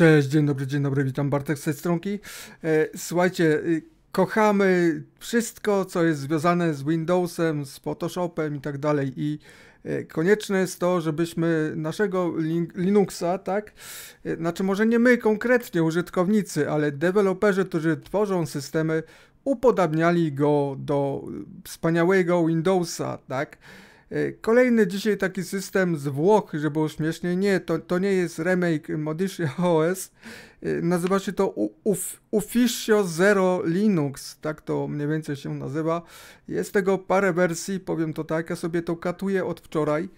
Cześć, dzień dobry, dzień dobry, witam Bartek z tej stronki. E, słuchajcie, y, kochamy wszystko, co jest związane z Windowsem, z Photoshopem i tak dalej i e, konieczne jest to, żebyśmy naszego Linuxa, tak, e, znaczy może nie my konkretnie, użytkownicy, ale deweloperzy, którzy tworzą systemy, upodabniali go do wspaniałego Windowsa, tak, E, kolejny dzisiaj taki system z Włoch, żeby było śmiesznie. Nie, to, to nie jest remake Modishi OS. E, nazywa się to Uf, Ufficio Zero Linux, tak to mniej więcej się nazywa. Jest tego parę wersji, powiem to tak, ja sobie to katuję od wczoraj.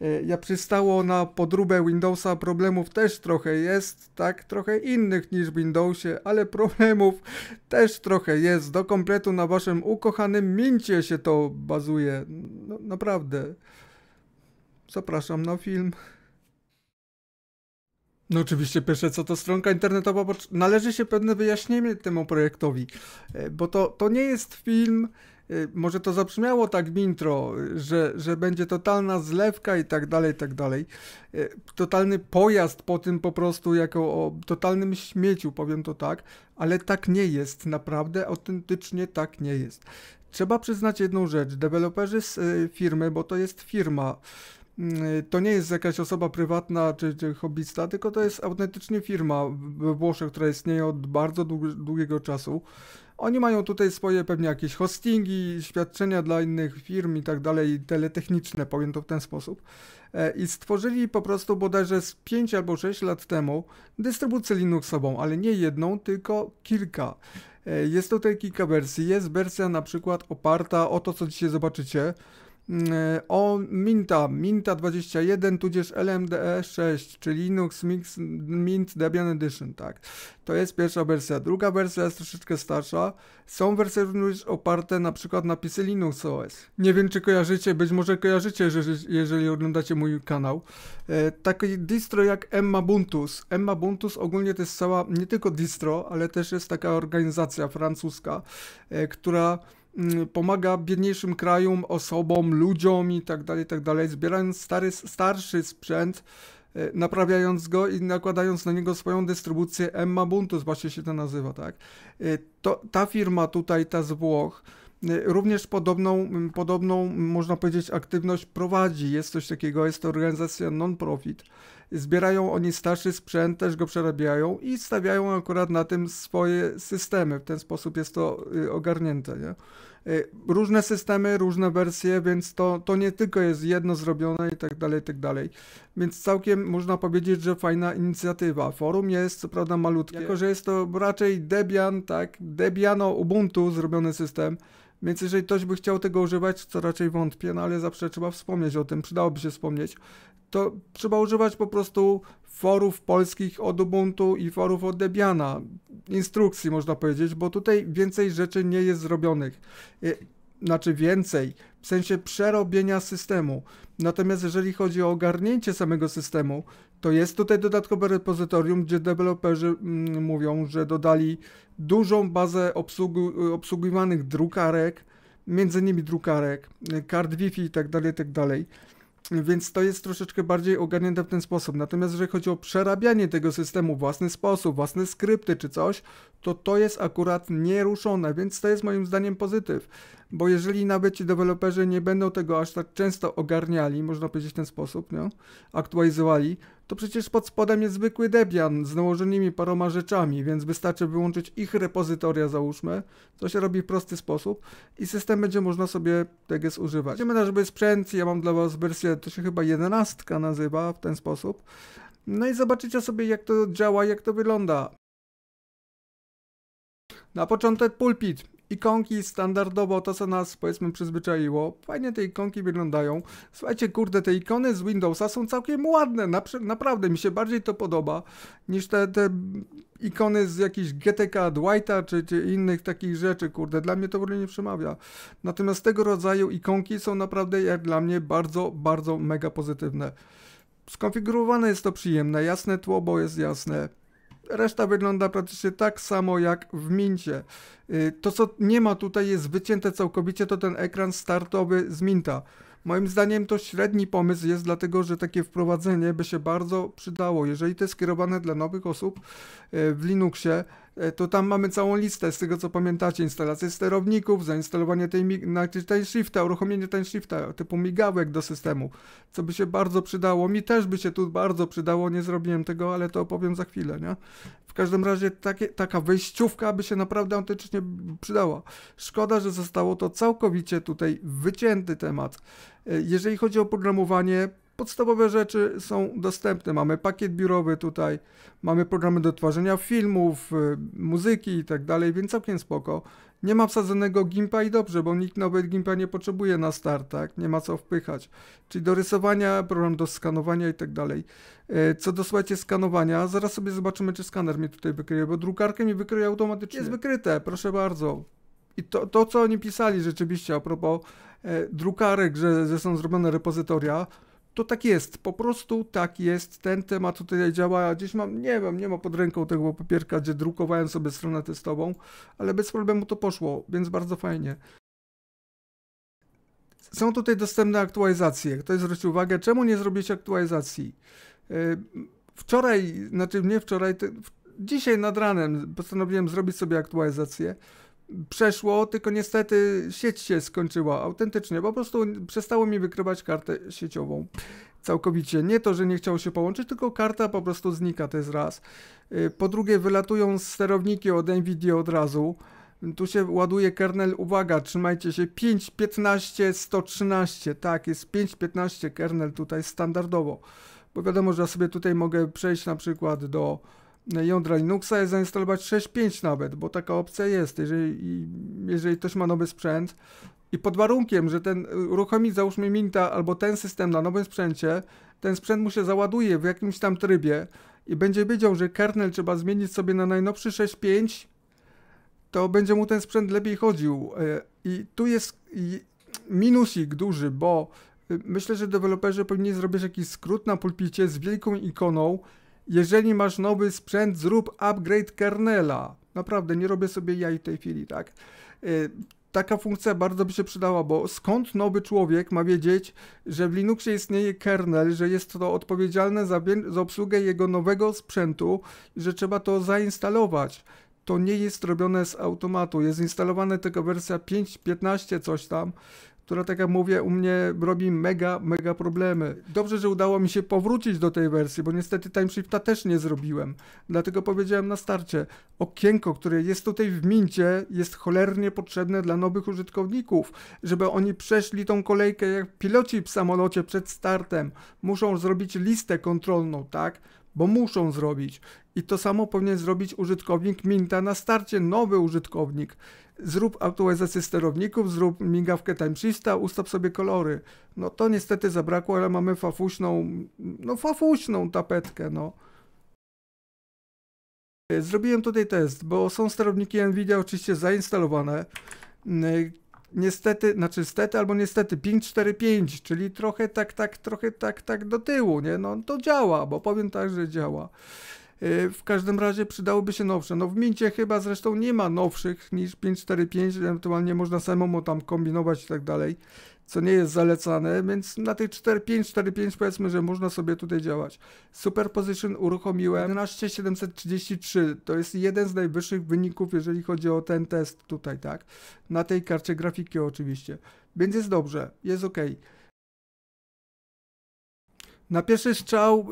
E, ja przystało na podróbę Windowsa, problemów też trochę jest, tak? Trochę innych niż w Windowsie, ale problemów też trochę jest. Do kompletu na waszym ukochanym Mincie się to bazuje. No, naprawdę. Zapraszam na film. No oczywiście pierwsze co to stronka internetowa, należy się pewne wyjaśnienie temu projektowi, e, bo to, to nie jest film, Y, może to zabrzmiało tak w intro, że, że będzie totalna zlewka i tak dalej, i tak dalej. Y, totalny pojazd po tym po prostu, jako o totalnym śmieciu, powiem to tak, ale tak nie jest, naprawdę autentycznie tak nie jest. Trzeba przyznać jedną rzecz, deweloperzy z y, firmy, bo to jest firma, Mm, to nie jest jakaś osoba prywatna czy, czy hobbysta, tylko to jest autentycznie firma we Włoszech, która istnieje od bardzo długiego czasu. Oni mają tutaj swoje pewnie jakieś hostingi, świadczenia dla innych firm i tak dalej, teletechniczne, powiem to w ten sposób. E, I stworzyli po prostu bodajże z 5 albo 6 lat temu dystrybucję Linuxową, ale nie jedną, tylko kilka. E, jest tutaj kilka wersji. Jest wersja na przykład oparta o to, co dzisiaj zobaczycie, o Minta, Minta 21 tudzież LMDE 6, czyli Linux Mix, Mint Debian Edition, tak. To jest pierwsza wersja. Druga wersja jest troszeczkę starsza. Są wersje również oparte na przykład na pisy Linux OS. Nie wiem czy kojarzycie, być może kojarzycie, jeżeli, jeżeli oglądacie mój kanał. E, taki distro jak Emma Buntus. Emma Buntus ogólnie to jest cała, nie tylko distro, ale też jest taka organizacja francuska, e, która Mm, pomaga biedniejszym krajom, osobom, ludziom i tak dalej, tak dalej, zbierając stary, starszy sprzęt, e, naprawiając go i nakładając na niego swoją dystrybucję Emma Buntus, właśnie się to nazywa, tak? E, to, ta firma tutaj, ta z Włoch, e, również podobną, podobną, można powiedzieć, aktywność prowadzi. Jest coś takiego, jest to organizacja non-profit, zbierają oni starszy sprzęt, też go przerabiają i stawiają akurat na tym swoje systemy. W ten sposób jest to y, ogarnięte. Nie? Y, różne systemy, różne wersje, więc to, to nie tylko jest jedno zrobione i tak dalej, i tak dalej. Więc całkiem można powiedzieć, że fajna inicjatywa. Forum jest co prawda malutkie, jako że jest to raczej Debian, tak, Debiano Ubuntu zrobiony system, więc jeżeli ktoś by chciał tego używać, co raczej wątpię, no ale zawsze trzeba wspomnieć o tym, przydałoby się wspomnieć, to trzeba używać po prostu forów polskich od Ubuntu i forów od Debiana. Instrukcji można powiedzieć, bo tutaj więcej rzeczy nie jest zrobionych. Y, znaczy więcej, w sensie przerobienia systemu. Natomiast jeżeli chodzi o ogarnięcie samego systemu, to jest tutaj dodatkowe repozytorium, gdzie deweloperzy mm, mówią, że dodali dużą bazę obsługu, y, obsługiwanych drukarek, między innymi drukarek, kart y, Wi-Fi itd., tak itd. Tak więc to jest troszeczkę bardziej ogarnięte w ten sposób. Natomiast jeżeli chodzi o przerabianie tego systemu w własny sposób, własne skrypty czy coś, to to jest akurat nieruszone, więc to jest moim zdaniem pozytyw. Bo jeżeli nawet ci deweloperzy nie będą tego aż tak często ogarniali, można powiedzieć w ten sposób, nie? aktualizowali, to przecież pod spodem jest zwykły Debian z nałożonymi paroma rzeczami, więc wystarczy wyłączyć ich repozytoria załóżmy, co się robi w prosty sposób i system będzie można sobie tego używać. Idziemy na żeby sprzęt, ja mam dla was wersję, to się chyba jedenastka nazywa w ten sposób. No i zobaczycie sobie jak to działa, jak to wygląda. Na początek pulpit. Ikonki standardowo to, co nas powiedzmy przyzwyczaiło. Fajnie te ikonki wyglądają. Słuchajcie, kurde, te ikony z Windowsa są całkiem ładne. naprawdę mi się bardziej to podoba niż te, te ikony z jakichś GTK, Dwighta czy, czy innych takich rzeczy. Kurde, dla mnie to w ogóle nie przemawia. Natomiast tego rodzaju ikonki są naprawdę jak dla mnie bardzo, bardzo mega pozytywne. Skonfigurowane jest to przyjemne, jasne tło, bo jest jasne Reszta wygląda praktycznie tak samo jak w Mincie. Y, to co nie ma tutaj jest wycięte całkowicie to ten ekran startowy z Minta. Moim zdaniem to średni pomysł jest, dlatego że takie wprowadzenie by się bardzo przydało. Jeżeli to jest skierowane dla nowych osób y, w Linuxie, E, to tam mamy całą listę z tego co pamiętacie, instalację sterowników, zainstalowanie tej, tej shifta, uruchomienie tej shifta, typu migawek do systemu, co by się bardzo przydało, mi też by się tu bardzo przydało, nie zrobiłem tego, ale to opowiem za chwilę, nie? W każdym razie takie, taka wejściówka by się naprawdę autentycznie przydała. Szkoda, że zostało to całkowicie tutaj wycięty temat. E, jeżeli chodzi o programowanie, podstawowe rzeczy są dostępne. Mamy pakiet biurowy tutaj, mamy programy do tworzenia filmów, y, muzyki i tak dalej, więc całkiem spoko. Nie ma wsadzonego gimpa i dobrze, bo nikt nawet gimpa nie potrzebuje na start, tak? Nie ma co wpychać. Czyli do rysowania, program do skanowania i tak dalej. Y, co do słuchajcie skanowania, zaraz sobie zobaczymy, czy skaner mnie tutaj wykryje, bo drukarkę mi wykryje automatycznie. Jest wykryte, proszę bardzo. I to, to co oni pisali rzeczywiście a propos e, drukarek, że, że są zrobione repozytoria, to tak jest, po prostu tak jest. Ten temat tutaj działa, gdzieś mam, nie wiem, nie ma pod ręką tego papierka, gdzie drukowałem sobie stronę testową, ale bez problemu to poszło, więc bardzo fajnie. Są tutaj dostępne aktualizacje. Ktoś zwrócił uwagę, czemu nie zrobić aktualizacji? Yy, wczoraj, znaczy nie wczoraj, dzisiaj nad ranem postanowiłem zrobić sobie aktualizację przeszło, tylko niestety sieć się skończyła autentycznie. Po prostu przestało mi wykrywać kartę sieciową całkowicie. Nie to, że nie chciało się połączyć, tylko karta po prostu znika, to jest raz. Y, po drugie, wylatują sterowniki od NVIDIA od razu. Tu się ładuje kernel, uwaga, trzymajcie się, 5.15, 113, tak, jest 5.15 kernel tutaj standardowo, bo wiadomo, że ja sobie tutaj mogę przejść na przykład do jądra Linuxa jest zainstalować 6.5 nawet, bo taka opcja jest, jeżeli, jeżeli ktoś ma nowy sprzęt i pod warunkiem, że ten uruchomić załóżmy Minta albo ten system na nowym sprzęcie, ten sprzęt mu się załaduje w jakimś tam trybie i będzie wiedział, że kernel trzeba zmienić sobie na najnowszy 6.5, to będzie mu ten sprzęt lepiej chodził. E, I tu jest minusik duży, bo e, myślę, że deweloperzy powinni zrobić jakiś skrót na pulpicie z wielką ikoną, jeżeli masz nowy sprzęt, zrób upgrade kernela. Naprawdę, nie robię sobie jaj w tej chwili, tak? Y, taka funkcja bardzo by się przydała, bo skąd nowy człowiek ma wiedzieć, że w Linuxie istnieje kernel, że jest to odpowiedzialne za, za obsługę jego nowego sprzętu, że trzeba to zainstalować to nie jest robione z automatu. Jest instalowana tylko wersja 5.15, coś tam która, tak jak mówię, u mnie robi mega, mega problemy. Dobrze, że udało mi się powrócić do tej wersji, bo niestety timeshifta też nie zrobiłem. Dlatego powiedziałem na starcie, okienko, które jest tutaj w Mincie, jest cholernie potrzebne dla nowych użytkowników, żeby oni przeszli tą kolejkę jak piloci w samolocie przed startem. Muszą zrobić listę kontrolną, tak? bo muszą zrobić. I to samo powinien zrobić użytkownik Minta na starcie, nowy użytkownik. Zrób aktualizację sterowników, zrób migawkę timeshifta, ustaw sobie kolory. No to niestety zabrakło, ale mamy fafuśną, no fafuśną tapetkę, no. Zrobiłem tutaj test, bo są sterowniki NVIDIA oczywiście zainstalowane niestety, znaczy stety albo niestety 5-4-5, czyli trochę tak, tak, trochę tak, tak do tyłu, nie? No to działa, bo powiem tak, że działa. Y, w każdym razie przydałoby się nowsze. No w Mincie chyba zresztą nie ma nowszych niż 545, ewentualnie można samemu tam kombinować i tak dalej, co nie jest zalecane, więc na tych 4545 powiedzmy, że można sobie tutaj działać. Superposition uruchomiłem 11733, to jest jeden z najwyższych wyników, jeżeli chodzi o ten test tutaj, tak? Na tej karcie grafiki oczywiście. Więc jest dobrze, jest ok. Na pierwszy strzał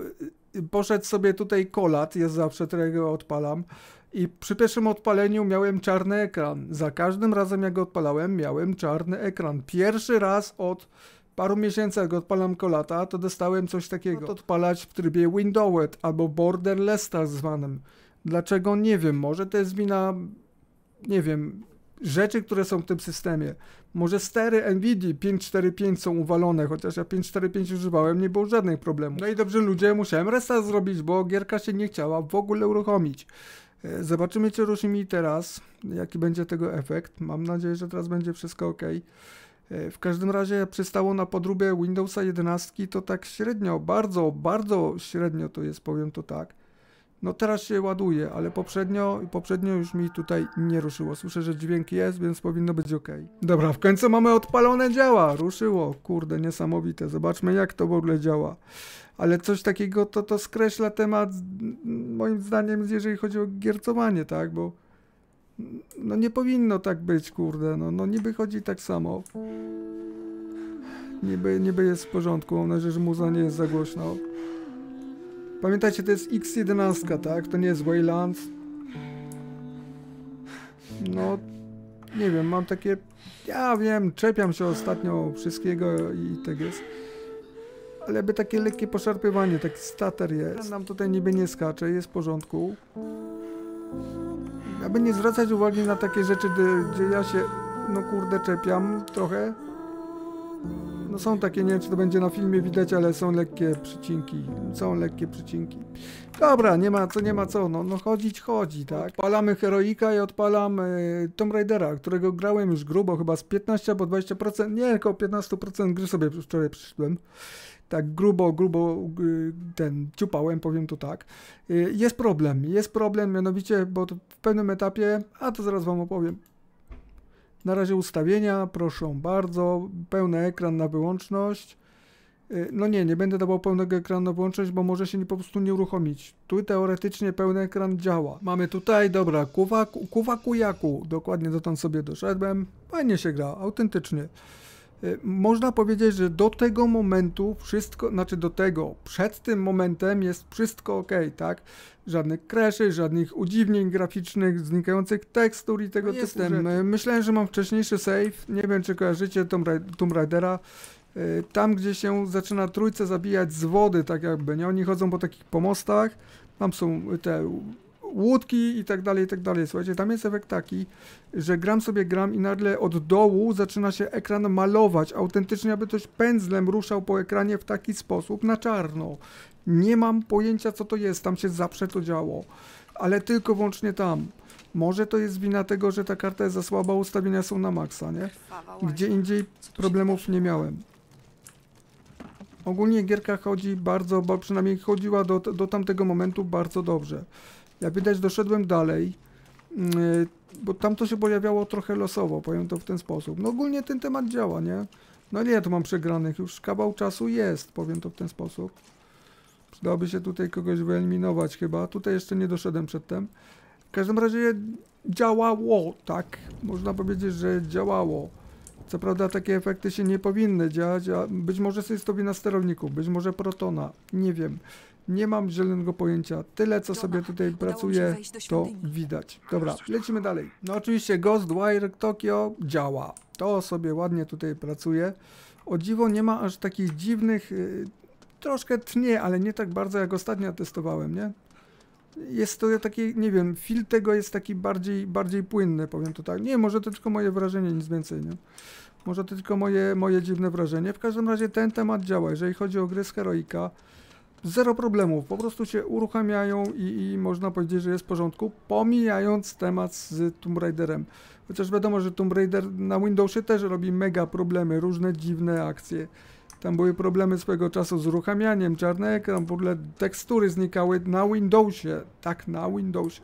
poszedł sobie tutaj kolat, jest zawsze, którego odpalam. I przy pierwszym odpaleniu miałem czarny ekran. Za każdym razem jak go odpalałem, miałem czarny ekran. Pierwszy raz od paru miesięcy, jak odpalam kolata, to dostałem coś takiego. No Odpalać w trybie Windowed albo Borderless tak zwanym. Dlaczego? Nie wiem. Może to jest wina, nie wiem, rzeczy, które są w tym systemie. Może stery Nvidia 545 są uwalone, chociaż ja 545 używałem, nie było żadnych problemów. No i dobrze ludzie, musiałem resta zrobić, bo gierka się nie chciała w ogóle uruchomić. E, zobaczymy, czy ruszy mi teraz, jaki będzie tego efekt. Mam nadzieję, że teraz będzie wszystko ok. E, w każdym razie przystało na podróbie Windowsa 11, to tak średnio, bardzo, bardzo średnio to jest, powiem to tak. No teraz się ładuje, ale poprzednio, poprzednio już mi tutaj nie ruszyło. Słyszę, że dźwięk jest, więc powinno być ok. Dobra, w końcu mamy odpalone działa. Ruszyło. Kurde, niesamowite. Zobaczmy jak to w ogóle działa. Ale coś takiego to, to skreśla temat, moim zdaniem, jeżeli chodzi o giercowanie, tak? Bo no nie powinno tak być, kurde. No, no niby chodzi tak samo. Niby, niby jest w porządku. Mam nadzieję, że muza nie jest za głośno. Pamiętajcie, to jest X11, tak? To nie jest Wayland. No, nie wiem, mam takie... Ja wiem, czepiam się ostatnio wszystkiego i tak jest. Ale jakby takie lekkie poszarpywanie, taki stater jest. Nam tutaj niby nie skacze, jest w porządku. Aby nie zwracać uwagi na takie rzeczy, gdzie, gdzie ja się, no kurde, czepiam trochę. No są takie, nie wiem czy to będzie na filmie widać, ale są lekkie przycinki. Są lekkie przycinki. Dobra, nie ma co, nie ma co, no, no chodzić chodzi, tak? Odpalamy Heroika i odpalam y, e, Tomb Raidera, którego grałem już grubo, chyba z 15 albo 20%, nie, tylko 15% gry sobie wczoraj przyszedłem tak grubo, grubo e, ten ciupałem, powiem to tak. E, jest problem, jest problem, mianowicie, bo w pewnym etapie, a to zaraz wam opowiem, na razie ustawienia, proszę bardzo, pełny ekran na wyłączność. Y, no nie, nie będę dawał pełnego ekranu na wyłączność, bo może się nie, po prostu nie uruchomić. Tu teoretycznie pełny ekran działa. Mamy tutaj, dobra, kuwaku, kuwaku jaku. Dokładnie dotąd sobie doszedłem. Fajnie się gra, autentycznie. Y, można powiedzieć, że do tego momentu wszystko, znaczy do tego, przed tym momentem jest wszystko ok, tak? Żadnych kreszy, żadnych udziwnień graficznych, znikających tekstur i tego no typu Myślałem, że mam wcześniejszy save, nie wiem czy kojarzycie Tomb, Ra Tomb Raidera, y, tam gdzie się zaczyna trójce zabijać z wody, tak jakby, nie? Oni chodzą po takich pomostach, tam są te łódki i tak dalej, i tak dalej. Słuchajcie, tam jest efekt taki, że gram sobie gram i nagle od dołu zaczyna się ekran malować, autentycznie aby ktoś pędzlem ruszał po ekranie w taki sposób na czarno. Nie mam pojęcia co to jest, tam się zawsze to działo, ale tylko wyłącznie tam. Może to jest wina tego, że ta karta jest za słaba, ustawienia są na maksa, nie? Gdzie indziej problemów nie miałem. Ogólnie gierka chodzi bardzo, bo przynajmniej chodziła do, do tamtego momentu bardzo dobrze. Jak widać doszedłem dalej, mm, y, bo tam to się pojawiało trochę losowo, powiem to w ten sposób. No ogólnie ten temat działa, nie? No nie, tu mam przegranych, już kawał czasu jest, powiem to w ten sposób. Przydałoby się tutaj kogoś wyeliminować chyba, tutaj jeszcze nie doszedłem przedtem. W każdym razie działało, tak? Można powiedzieć, że działało. Co prawda takie efekty się nie powinny działać, a być może jest to na sterowniku. być może Protona, nie wiem. Nie mam zielonego pojęcia. Tyle, co sobie tutaj pracuję, to widać. Dobra, lecimy dalej. No oczywiście Ghostwire Tokyo działa. To sobie ładnie tutaj pracuje. O dziwo nie ma aż takich dziwnych... Y, troszkę tnie, ale nie tak bardzo jak ostatnio testowałem, nie? Jest to taki, nie wiem, fil tego jest taki bardziej, bardziej płynny, powiem to tak. Nie, może to tylko moje wrażenie, nic więcej, nie? Może to tylko moje, moje dziwne wrażenie. W każdym razie ten temat działa. Jeżeli chodzi o gry z Heroika, zero problemów, po prostu się uruchamiają i, i, można powiedzieć, że jest w porządku, pomijając temat z Tomb Raiderem. Chociaż wiadomo, że Tomb Raider na Windowsie też robi mega problemy, różne dziwne akcje. Tam były problemy swego czasu z uruchamianiem, czarny ekran, w ogóle tekstury znikały na Windowsie, tak, na Windowsie.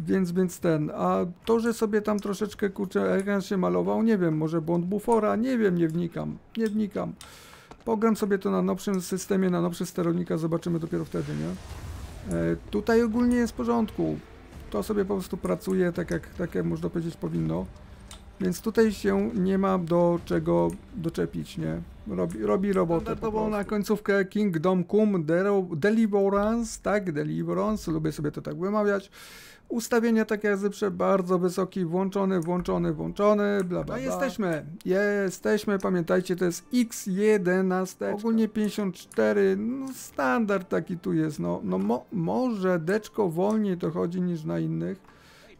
Więc, więc ten, a to, że sobie tam troszeczkę, kurczę, ekran się malował, nie wiem, może błąd bufora, nie wiem, nie wnikam, nie wnikam. Pogram sobie to na nowszym systemie, na nowszy sterownika, zobaczymy dopiero wtedy, nie? E, tutaj ogólnie jest w porządku. To sobie po prostu pracuje tak jak, tak jak można powiedzieć powinno. Więc tutaj się nie ma do czego doczepić, nie? Robi, robi robotę. To było na końcówkę Kingdom Come Deliverance, tak? Deliverance, lubię sobie to tak wymawiać. Ustawienia tak jak zawsze bardzo wysoki, włączony, włączony, włączony, bla bla. No A jesteśmy, jesteśmy, pamiętajcie to jest X11, ogólnie 54, no standard taki tu jest, no, no mo może deczko wolniej to chodzi niż na innych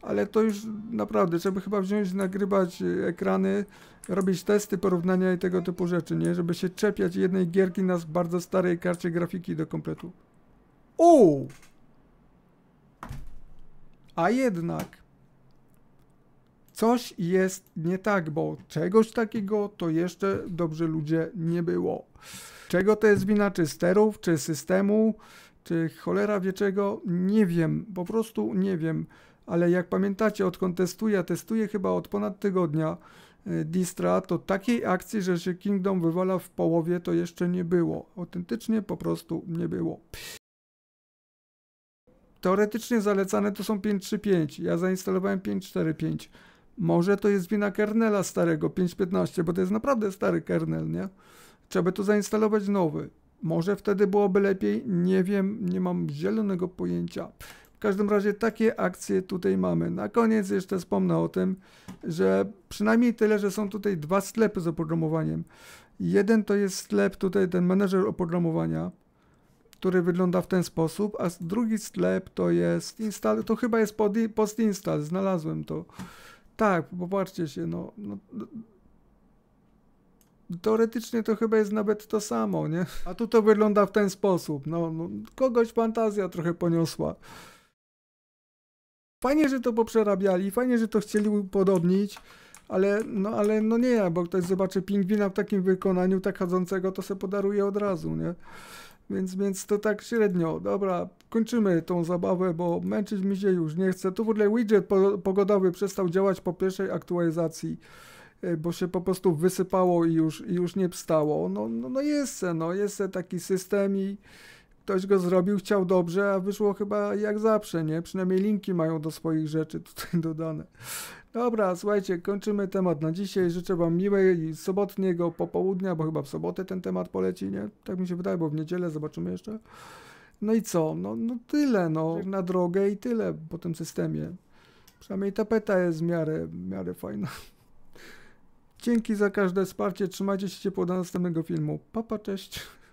ale to już naprawdę trzeba chyba wziąć, nagrywać y, ekrany, robić testy, porównania i tego typu rzeczy, nie? Żeby się czepiać jednej gierki na bardzo starej karcie grafiki do kompletu. O, A jednak coś jest nie tak, bo czegoś takiego to jeszcze dobrze ludzie nie było. Czego to jest wina, czy sterów, czy systemu, czy cholera wieczego, nie wiem, po prostu nie wiem ale jak pamiętacie, odkąd testuję, testuję chyba od ponad tygodnia e, Distra, to takiej akcji, że się Kingdom wywala w połowie, to jeszcze nie było. Autentycznie po prostu nie było. Teoretycznie zalecane to są 5.3.5. Ja zainstalowałem 5.4.5. Może to jest wina kernela starego 5.15, bo to jest naprawdę stary kernel, nie? Trzeba by tu zainstalować nowy. Może wtedy byłoby lepiej? Nie wiem, nie mam zielonego pojęcia. W każdym razie takie akcje tutaj mamy. Na koniec jeszcze wspomnę o tym, że przynajmniej tyle, że są tutaj dwa sklepy z oprogramowaniem. Jeden to jest sklep, tutaj ten menedżer oprogramowania, który wygląda w ten sposób, a drugi sklep to jest install, to chyba jest pod, post install, znalazłem to. Tak, popatrzcie się, no, no teoretycznie to chyba jest nawet to samo, nie? A tu to wygląda w ten sposób. No, no kogoś fantazja trochę poniosła. Fajnie, że to poprzerabiali, fajnie, że to chcieli upodobnić, ale no, ale no nie, bo ktoś zobaczy pingwina w takim wykonaniu, tak chodzącego, to se podaruje od razu, nie? Więc, więc to tak średnio. Dobra, kończymy tą zabawę, bo męczyć mi się już nie chce. Tu w ogóle widget pogodowy przestał działać po pierwszej aktualizacji, e, bo się po prostu wysypało i już, i już nie wstało. No, no, no jest se, no jest se taki system i ktoś go zrobił, chciał dobrze, a wyszło chyba jak zawsze, nie? Przynajmniej linki mają do swoich rzeczy tutaj dodane. Dobra, słuchajcie, kończymy temat na dzisiaj. Życzę Wam miłej sobotniego popołudnia, bo chyba w sobotę ten temat poleci, nie? Tak mi się wydaje, bo w niedzielę zobaczymy jeszcze. No i co? No, no tyle, no, na drogę i tyle po tym systemie. Przynajmniej tapeta jest w miarę, w miarę fajna. Dzięki za każde wsparcie, trzymajcie się ciepło do następnego filmu. Papa, cześć!